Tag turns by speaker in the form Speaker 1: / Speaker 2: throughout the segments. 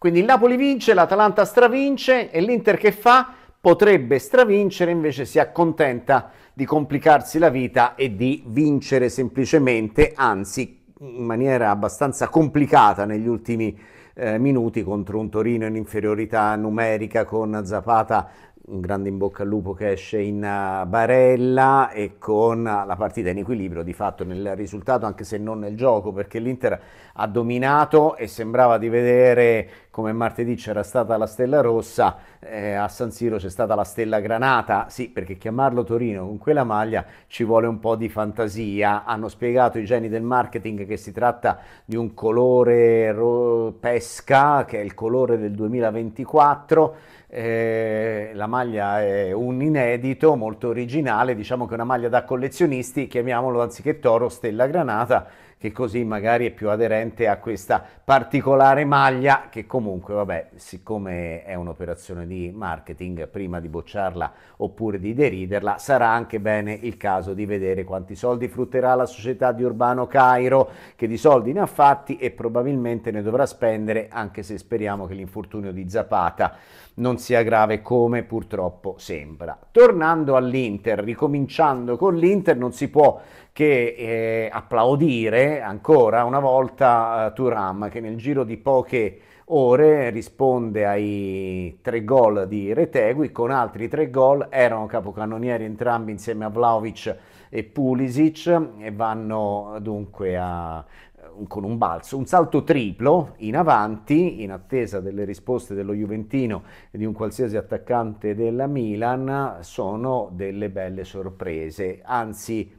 Speaker 1: Quindi il Napoli vince, l'Atalanta stravince e l'Inter che fa? Potrebbe stravincere, invece si accontenta di complicarsi la vita e di vincere semplicemente, anzi in maniera abbastanza complicata negli ultimi eh, minuti contro un Torino in inferiorità numerica con Zapata un grande in bocca al lupo che esce in eh, barella e con la partita in equilibrio di fatto nel risultato anche se non nel gioco perché l'Inter ha dominato e sembrava di vedere come martedì c'era stata la stella rossa, eh, a San Siro c'è stata la stella granata, sì perché chiamarlo Torino con quella maglia ci vuole un po' di fantasia, hanno spiegato i geni del marketing che si tratta di un colore ro- pesca che è il colore del 2024, eh, la maglia è un inedito molto originale, diciamo che è una maglia da collezionisti, chiamiamolo anziché toro stella granata che così magari è più aderente a questa particolare maglia che comunque, vabbè, siccome è un'operazione di marketing, prima di bocciarla oppure di deriderla, sarà anche bene il caso di vedere quanti soldi frutterà la società di Urbano Cairo, che di soldi ne ha fatti e probabilmente ne dovrà spendere, anche se speriamo che l'infortunio di Zapata non sia grave come purtroppo sembra. Tornando all'Inter, ricominciando con l'Inter, non si può che eh, applaudire ancora una volta eh, Turam che nel giro di poche ore risponde ai tre gol di Retegui con altri tre gol, erano capocannonieri entrambi insieme a Vlaovic e Pulisic e vanno dunque a, eh, con un balzo, un salto triplo in avanti in attesa delle risposte dello Juventino e di un qualsiasi attaccante della Milan sono delle belle sorprese, anzi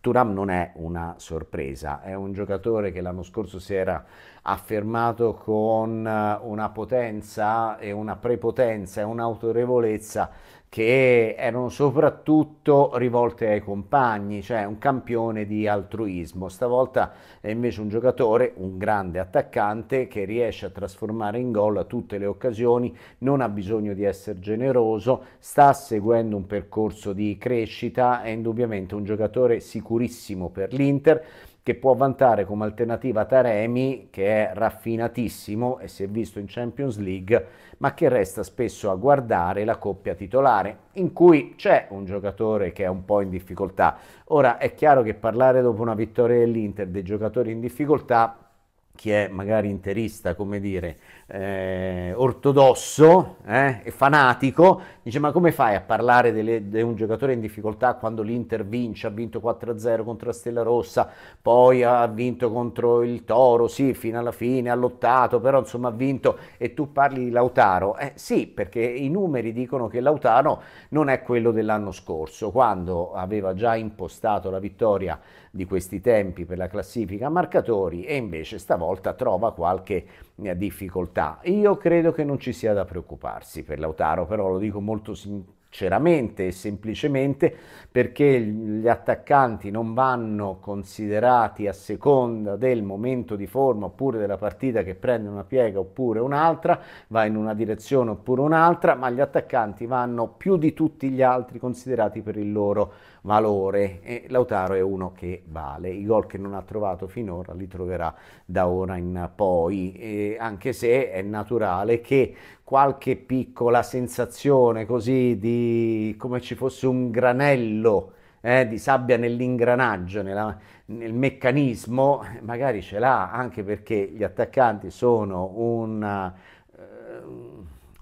Speaker 1: Turam non è una sorpresa, è un giocatore che l'anno scorso si era affermato con eh, una potenza e una prepotenza e un'autorevolezza che erano soprattutto rivolte ai compagni, cioè un campione di altruismo. Stavolta è invece un giocatore, un grande attaccante che riesce a trasformare in gol tutte le occasioni, non ha bisogno di essere generoso, sta seguendo un percorso di crescita, è indubbiamente un giocatore sicurissimo per l'Inter che può vantare come alternativa Taremi, che è raffinatissimo e si è visto in Champions League, ma che resta spesso a guardare la coppia titolare, in cui c'è un giocatore che è un po' in difficoltà. Ora è chiaro che parlare dopo una vittoria dell'Inter dei giocatori in difficoltà chi è magari interista, come dire, eh, ortodosso eh, e fanatico, dice ma come fai a parlare di de un giocatore in difficoltà quando l'Inter vince, ha vinto 4-0 contro la Stella Rossa, poi ha vinto contro il Toro, sì, fino alla fine ha lottato, però insomma ha vinto e tu parli di Lautaro? Eh, sì, perché i numeri dicono che Lautaro non è quello dell'anno scorso, quando aveva già impostato la vittoria di questi tempi per la classifica marcatori e invece stavolta trova qualche eh, difficoltà. Io credo che non ci sia da preoccuparsi per Lautaro, però lo dico molto sinceramente sinceramente e semplicemente perché gli attaccanti non vanno considerati a seconda del momento di forma oppure della partita che prende una piega oppure un'altra, va in una direzione oppure un'altra, ma gli attaccanti vanno più di tutti gli altri considerati per il loro valore e Lautaro è uno che vale, i gol che non ha trovato finora li troverà da ora in poi, e anche se è naturale che qualche piccola sensazione così di come ci fosse un granello eh, di sabbia nell'ingranaggio, nella, nel meccanismo, magari ce l'ha anche perché gli attaccanti sono un, eh,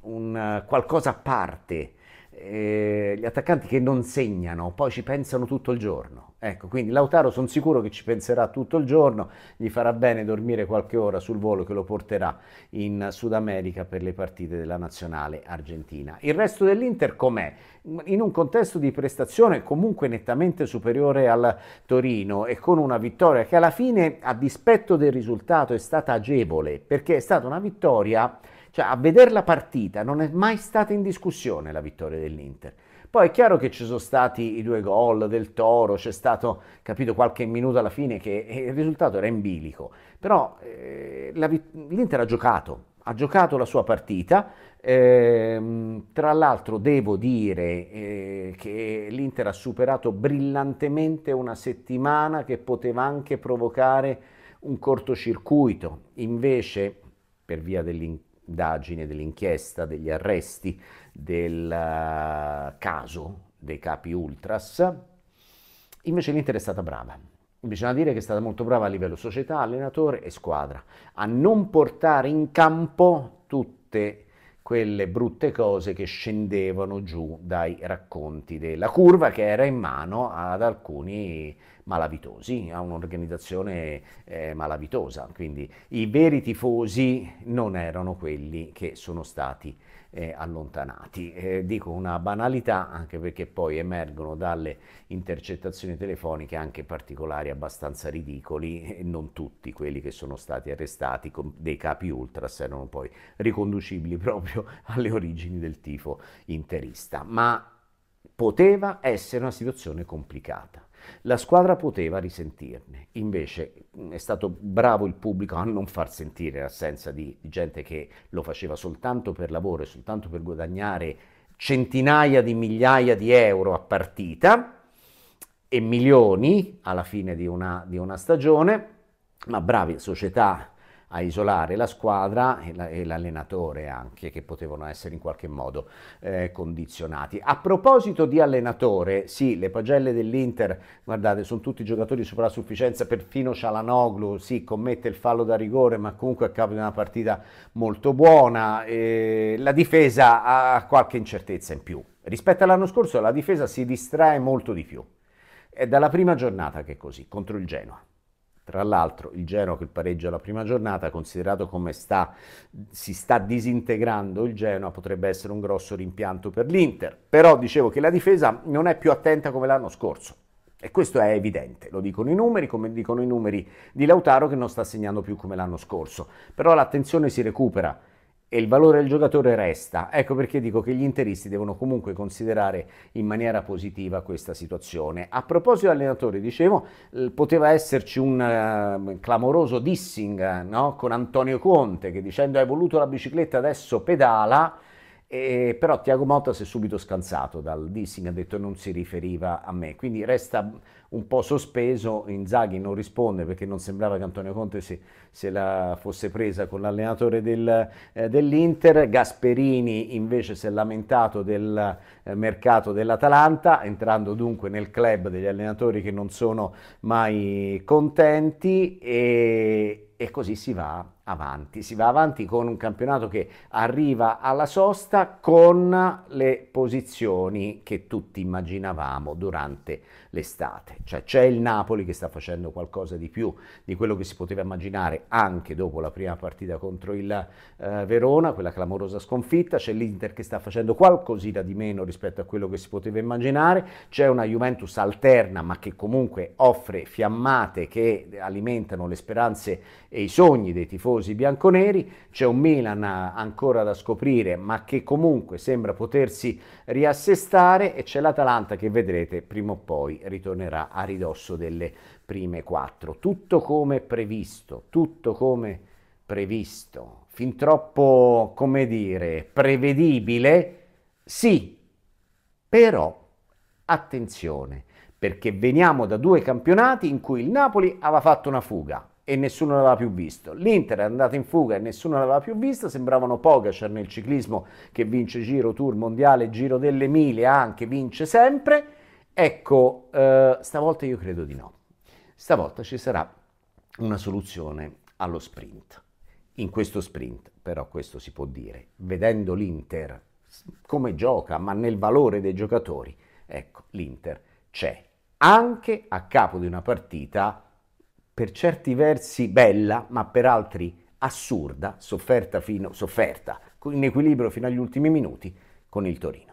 Speaker 1: un eh, qualcosa a parte. Eh, attaccanti che non segnano, poi ci pensano tutto il giorno. Ecco, quindi Lautaro sono sicuro che ci penserà tutto il giorno, gli farà bene dormire qualche ora sul volo che lo porterà in Sud America per le partite della nazionale argentina. Il resto dell'Inter com'è? In un contesto di prestazione comunque nettamente superiore al Torino e con una vittoria che alla fine, a dispetto del risultato, è stata agevole, perché è stata una vittoria, cioè a vedere la partita non è mai stata in discussione la vittoria dell'Inter poi è chiaro che ci sono stati i due gol del Toro, c'è stato, capito, qualche minuto alla fine che eh, il risultato era in bilico, però eh, la, l'Inter ha giocato, ha giocato la sua partita, eh, tra l'altro devo dire eh, che l'Inter ha superato brillantemente una settimana che poteva anche provocare un cortocircuito, invece per via dell'incontro indagine, dell'inchiesta, degli arresti del eh, caso dei capi ultras. Invece l'Inter è stata brava. Bisogna dire che è stata molto brava a livello società, allenatore e squadra a non portare in campo tutte le quelle brutte cose che scendevano giù dai racconti della curva che era in mano ad alcuni malavitosi, a un'organizzazione eh, malavitosa. Quindi i veri tifosi non erano quelli che sono stati eh, allontanati. Eh, dico una banalità anche perché poi emergono dalle intercettazioni telefoniche anche particolari abbastanza ridicoli, non tutti quelli che sono stati arrestati con dei capi ultras erano poi riconducibili proprio alle origini del tifo interista, ma poteva essere una situazione complicata. La squadra poteva risentirne, invece mm, è stato bravo il pubblico a non far sentire l'assenza di, gente che lo faceva soltanto per lavoro e soltanto per guadagnare centinaia di migliaia di euro a partita e milioni alla fine di una, di una stagione, ma bravi società a isolare la squadra e, l'allenatore anche, che potevano essere in qualche modo eh, condizionati. A proposito di allenatore, sì, le pagelle dell'Inter, guardate, sono tutti giocatori sopra la sufficienza, perfino Cialanoglu, sì, commette il fallo da rigore, ma comunque a capo di una partita molto buona. Eh, la difesa ha qualche incertezza in più. Rispetto all'anno scorso la difesa si distrae molto di più. È dalla prima giornata che è così, contro il Genoa. Tra l'altro il Genoa che il pareggio alla prima giornata, considerato come sta, si sta disintegrando il Genoa, potrebbe essere un grosso rimpianto per l'Inter. Però dicevo che la difesa non è più attenta come l'anno scorso. E questo è evidente, lo dicono i numeri, come dicono i numeri di Lautaro che non sta segnando più come l'anno scorso. Però l'attenzione si recupera e il valore del giocatore resta. Ecco perché dico che gli interisti devono comunque considerare in maniera positiva questa situazione. A proposito dell'allenatore, dicevo, poteva esserci un uh, clamoroso dissing no? con Antonio Conte che dicendo hai voluto la bicicletta, adesso pedala. E, però Tiago Motta si è subito scansato dal dissing, ha detto non si riferiva a me, quindi resta un po' sospeso, Inzaghi non risponde perché non sembrava che Antonio Conte si, se la fosse presa con l'allenatore del, eh, dell'Inter, Gasperini invece si è lamentato del eh, mercato dell'Atalanta, entrando dunque nel club degli allenatori che non sono mai contenti e, e così si va avanti, si va avanti con un campionato che arriva alla sosta con le posizioni che tutti immaginavamo durante l'estate. Cioè c'è il Napoli che sta facendo qualcosa di più di quello che si poteva immaginare anche dopo la prima partita contro il eh, Verona, quella clamorosa sconfitta, c'è l'Inter che sta facendo qualcosina di meno rispetto a quello che si poteva immaginare, c'è una Juventus alterna ma che comunque offre fiammate che alimentano le speranze e i sogni dei tifosi bianconeri, c'è un Milan ancora da scoprire ma che comunque sembra potersi riassestare e c'è l'Atalanta che vedrete prima o poi ritornerà a ridosso delle prime quattro. Tutto come previsto, tutto come previsto, fin troppo, come dire, prevedibile, sì, però attenzione, perché veniamo da due campionati in cui il Napoli aveva fatto una fuga, e nessuno l'aveva più visto. L'Inter è andato in fuga e nessuno l'aveva più visto, sembravano Pogacar nel ciclismo che vince Giro Tour Mondiale, Giro delle Mille anche, vince sempre. Ecco, eh, stavolta io credo di no. Stavolta ci sarà una soluzione allo sprint. In questo sprint, però questo si può dire, vedendo l'Inter come gioca, ma nel valore dei giocatori, ecco, l'Inter c'è anche a capo di una partita per certi versi bella, ma per altri assurda, sofferta, fino, sofferta in equilibrio fino agli ultimi minuti con il Torino.